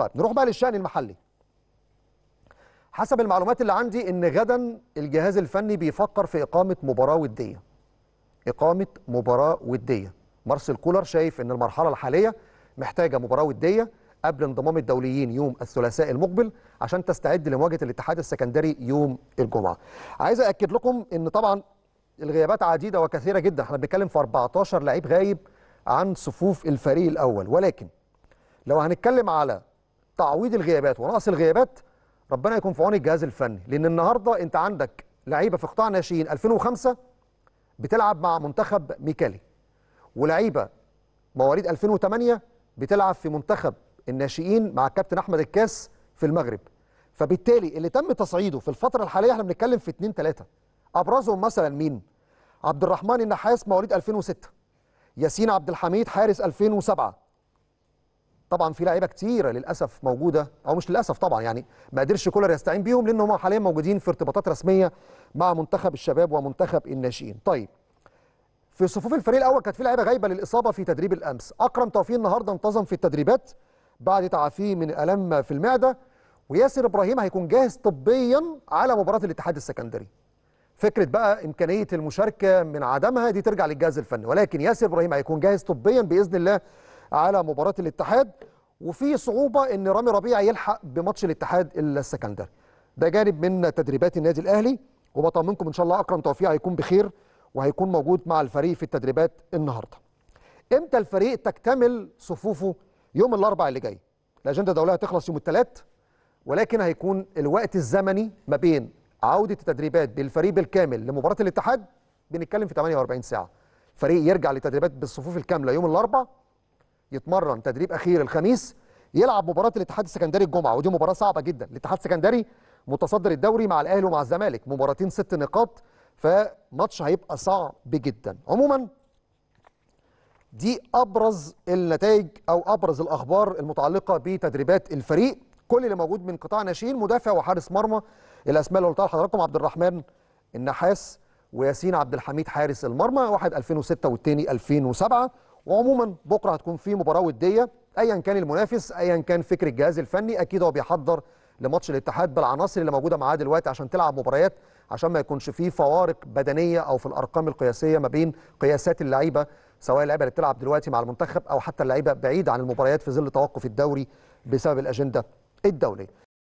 طيب نروح بقى للشأن المحلي حسب المعلومات اللي عندي ان غدا الجهاز الفني بيفكر في اقامه مباراه وديه اقامه مباراه وديه مارسيل كولر شايف ان المرحله الحاليه محتاجه مباراه وديه قبل انضمام الدوليين يوم الثلاثاء المقبل عشان تستعد لمواجهه الاتحاد السكندري يوم الجمعه عايز ااكد لكم ان طبعا الغيابات عديده وكثيره جدا احنا بنتكلم في 14 لعيب غايب عن صفوف الفريق الاول ولكن لو هنتكلم على تعويض الغيابات ونقص الغيابات ربنا يكون في عون الجهاز الفني لان النهارده انت عندك لعيبه في قطاع ناشئين 2005 بتلعب مع منتخب ميكالي ولعيبه مواليد 2008 بتلعب في منتخب الناشئين مع الكابتن احمد الكاس في المغرب فبالتالي اللي تم تصعيده في الفتره الحاليه احنا بنتكلم في 2 3 ابرزهم مثلا مين عبد الرحمن النحاس مواليد 2006 ياسين عبد الحميد حارس 2007 طبعا في لعيبه كتيره للاسف موجوده او مش للاسف طبعا يعني ما قدرش كولر يستعين بيهم لان هم حاليا موجودين في ارتباطات رسميه مع منتخب الشباب ومنتخب الناشئين طيب في صفوف الفريق الاول كانت في لعيبه غايبه للاصابه في تدريب الامس اكرم توفيق النهارده انتظم في التدريبات بعد تعافيه من الم في المعده وياسر ابراهيم هيكون جاهز طبيا على مباراه الاتحاد السكندري فكره بقى امكانيه المشاركه من عدمها دي ترجع للجهاز الفني ولكن ياسر ابراهيم هيكون جاهز طبيا باذن الله على مباراه الاتحاد وفي صعوبه ان رامي ربيع يلحق بماتش الاتحاد السكندري ده جانب من تدريبات النادي الاهلي وبطمنكم ان شاء الله اكرم توفيق هيكون بخير وهيكون موجود مع الفريق في التدريبات النهارده امتى الفريق تكتمل صفوفه يوم الاربع اللي جاي الاجنده الدوليه هتخلص يوم الثلاث ولكن هيكون الوقت الزمني ما بين عوده التدريبات بالفريق بالكامل لمباراه الاتحاد بنتكلم في 48 ساعه الفريق يرجع لتدريبات بالصفوف الكامله يوم الاربع يتمرن تدريب اخير الخميس يلعب مباراه الاتحاد السكندري الجمعه ودي مباراه صعبه جدا الاتحاد السكندري متصدر الدوري مع الاهلي ومع الزمالك مباراتين ست نقاط فماتش هيبقى صعب جدا عموما دي ابرز النتائج او ابرز الاخبار المتعلقه بتدريبات الفريق كل اللي موجود من قطاع ناشئين مدافع وحارس مرمى الاسماء اللي قلتها لحضراتكم عبد الرحمن النحاس وياسين عبد الحميد حارس المرمى واحد 2006 والتاني 2007 وعموما بكره هتكون في مباراه وديه ايا كان المنافس ايا كان فكر الجهاز الفني اكيد هو بيحضر لماتش الاتحاد بالعناصر اللي موجوده معاه دلوقتي عشان تلعب مباريات عشان ما يكونش فيه فوارق بدنيه او في الارقام القياسيه ما بين قياسات اللعيبه سواء اللعيبه اللي بتلعب دلوقتي مع المنتخب او حتى اللعيبه بعيد عن المباريات في ظل توقف الدوري بسبب الاجنده الدوليه